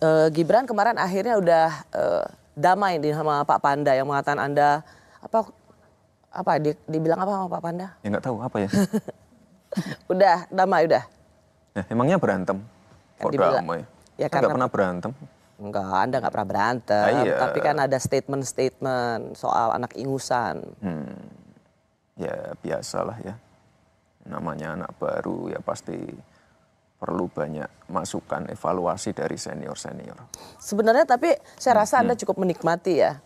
uh, Gibran kemarin akhirnya udah uh, damai di sama Pak Panda yang mengatakan Anda apa apa di, dibilang apa sama Pak Panda? Ya nggak tahu apa ya. udah damai udah. Ya, emangnya berantem? Kan Kok dibilang, damai? Ya kan pernah berantem. Enggak, Anda enggak pernah berantem. Ah, iya. Tapi kan ada statement-statement soal anak ingusan. Hmm. Ya biasalah ya. Namanya anak baru ya pasti perlu banyak masukan evaluasi dari senior senior. Sebenarnya tapi saya rasa hmm. anda cukup menikmati ya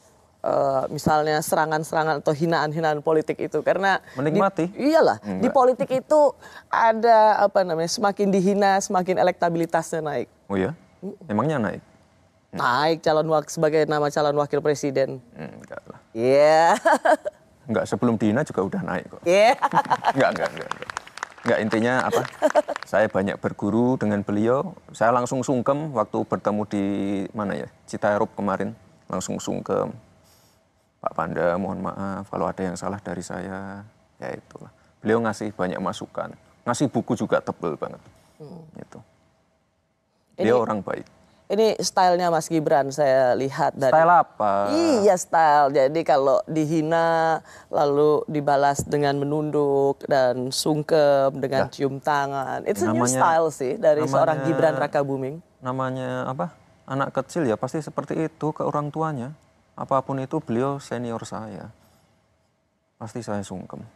Uh, misalnya serangan-serangan atau hinaan-hinaan politik itu karena menikmati di, iyalah Enggak. di politik itu ada apa namanya semakin dihina semakin elektabilitasnya naik oh ya emangnya naik hmm. naik calon wakil sebagai nama calon wakil presiden hmm, enggak lah iya yeah. enggak sebelum dihina juga udah naik kok iya yeah. enggak, enggak enggak enggak Enggak intinya apa? saya banyak berguru dengan beliau. Saya langsung sungkem waktu bertemu di mana ya? Citarup kemarin. Langsung sungkem. Pak Panda, mohon maaf kalau ada yang salah dari saya. Ya itulah. Beliau ngasih banyak masukan. Ngasih buku juga tebel banget. Hmm. Itu. Dia Jadi, orang baik. Ini stylenya Mas Gibran saya lihat dari Style apa? Iya style. Jadi kalau dihina lalu dibalas dengan menunduk dan sungkem dengan ya. cium tangan. Itu namanya, style sih dari namanya, seorang Gibran Raka Buming. Namanya apa? Anak kecil ya pasti seperti itu ke orang tuanya. Apapun itu beliau senior saya. Pasti saya sungkem.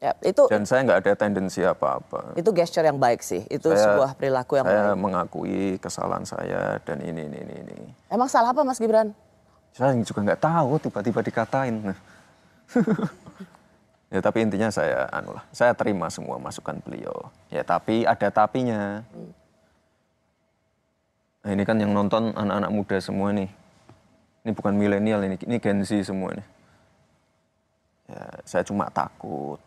Ya, itu, Dan saya nggak ada tendensi apa-apa. Itu gesture yang baik sih. Itu saya, sebuah perilaku yang saya baik. Saya mengakui kesalahan saya dan ini, ini, ini, ini. Emang salah apa Mas Gibran? Saya juga nggak tahu, tiba-tiba dikatain. ya tapi intinya saya, anu lah, saya terima semua masukan beliau. Ya tapi ada tapinya. Nah ini kan yang nonton anak-anak muda semua nih. Ini bukan milenial, ini, ini Gen Z semua nih. Ya, saya cuma takut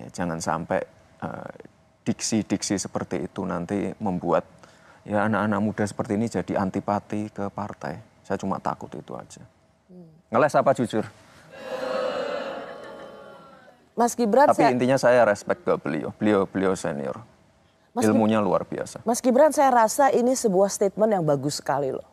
Ya, jangan sampai eh, diksi-diksi uh, seperti itu nanti membuat ya anak-anak muda seperti ini jadi antipati ke partai. Saya cuma takut itu aja. Ngeles apa jujur? Mas Gibran Tapi saya... intinya saya respect ke beliau. Beliau beliau senior. Mas Ilmunya Gibran, luar biasa. Mas Gibran saya rasa ini sebuah statement yang bagus sekali loh.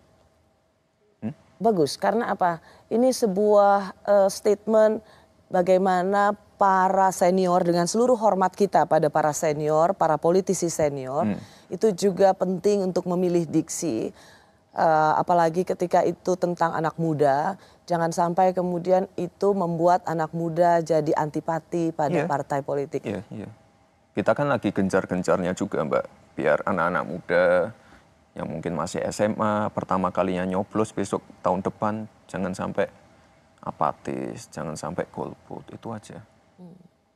Hmm? Bagus karena apa? Ini sebuah uh, statement bagaimana para senior dengan seluruh hormat kita pada para senior, para politisi senior, hmm. itu juga penting untuk memilih diksi. Uh, apalagi ketika itu tentang anak muda, jangan sampai kemudian itu membuat anak muda jadi antipati pada yeah. partai politik. Yeah, yeah. Kita kan lagi gencar-gencarnya juga, Mbak, biar anak-anak muda yang mungkin masih SMA pertama kalinya nyoblos besok tahun depan jangan sampai apatis, jangan sampai golput, itu aja.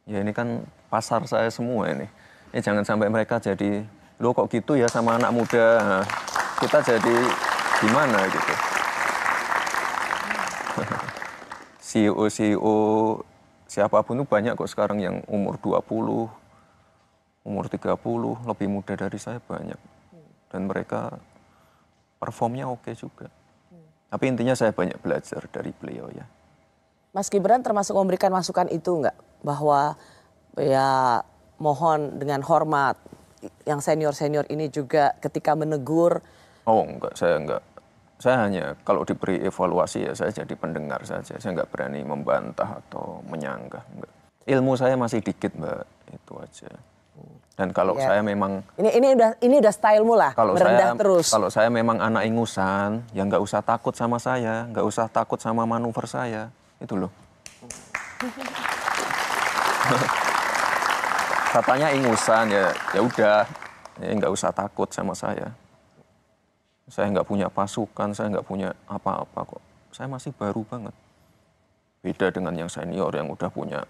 Ya ini kan pasar saya semua ini. Ini jangan sampai mereka jadi lo kok gitu ya sama anak muda. Nah, kita jadi gimana gitu. CEO CEO siapapun itu banyak kok sekarang yang umur 20, umur 30, lebih muda dari saya banyak. Dan mereka performnya oke juga. Tapi intinya saya banyak belajar dari beliau ya. Mas Gibran termasuk memberikan masukan itu enggak bahwa ya mohon dengan hormat yang senior-senior ini juga ketika menegur Oh enggak, saya enggak. Saya hanya kalau diberi evaluasi ya saya jadi pendengar saja. Saya enggak berani membantah atau menyanggah. Enggak. Ilmu saya masih dikit, Mbak. Itu aja. Dan kalau ya. saya memang ini ini udah ini udah stylemu lah kalau merendah saya, terus. Kalau saya memang anak ingusan, ya nggak usah takut sama saya, nggak usah takut sama manuver saya, itu loh katanya ingusan ya ya udah ya nggak usah takut sama saya saya nggak punya pasukan saya nggak punya apa-apa kok saya masih baru banget beda dengan yang senior yang udah punya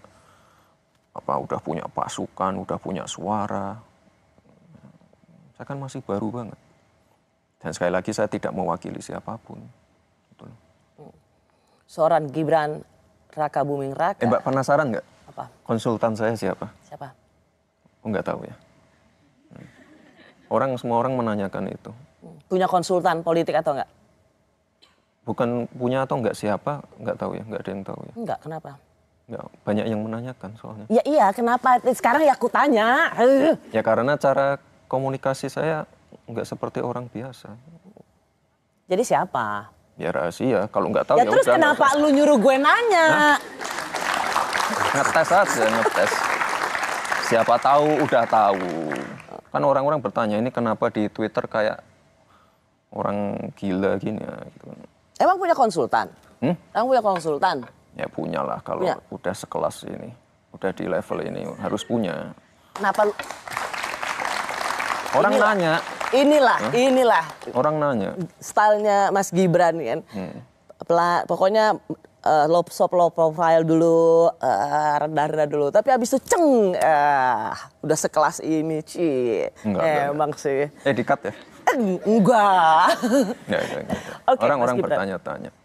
apa udah punya pasukan udah punya suara saya kan masih baru banget dan sekali lagi saya tidak mewakili siapapun hmm. seorang Gibran Raka Buming Raka eh, mbak penasaran nggak apa? Konsultan saya siapa? Siapa? Enggak oh, tahu ya. Orang semua orang menanyakan itu. Punya konsultan politik atau enggak? Bukan punya atau enggak siapa, enggak tahu ya, enggak ada yang tahu ya. Enggak, kenapa? Enggak, banyak yang menanyakan soalnya. Ya iya, kenapa? Sekarang ya aku tanya. Ya karena cara komunikasi saya enggak seperti orang biasa. Jadi siapa? Ya rahasia, kalau enggak tahu ya, ya terus kenapa lu nyuruh gue nanya? Nah? ngetes aja ngetes siapa tahu udah tahu kan orang-orang bertanya ini kenapa di Twitter kayak orang gila gini ya gitu. Emang punya konsultan? Hmm? Emang punya konsultan? Ya punya lah kalau punya. udah sekelas ini, udah di level ini harus punya. Kenapa? Lu... Orang inilah, nanya. Inilah, huh? inilah. Orang nanya. Stylenya Mas Gibran kan. Hmm. Pela, pokoknya uh, low, soft low profile dulu, uh, rendah-rendah dulu. Tapi abis itu ceng, uh, udah sekelas ini, Ci. Enggak, eh, emang sih. Eh, di ya? enggak. enggak, enggak, enggak. Orang-orang bertanya-tanya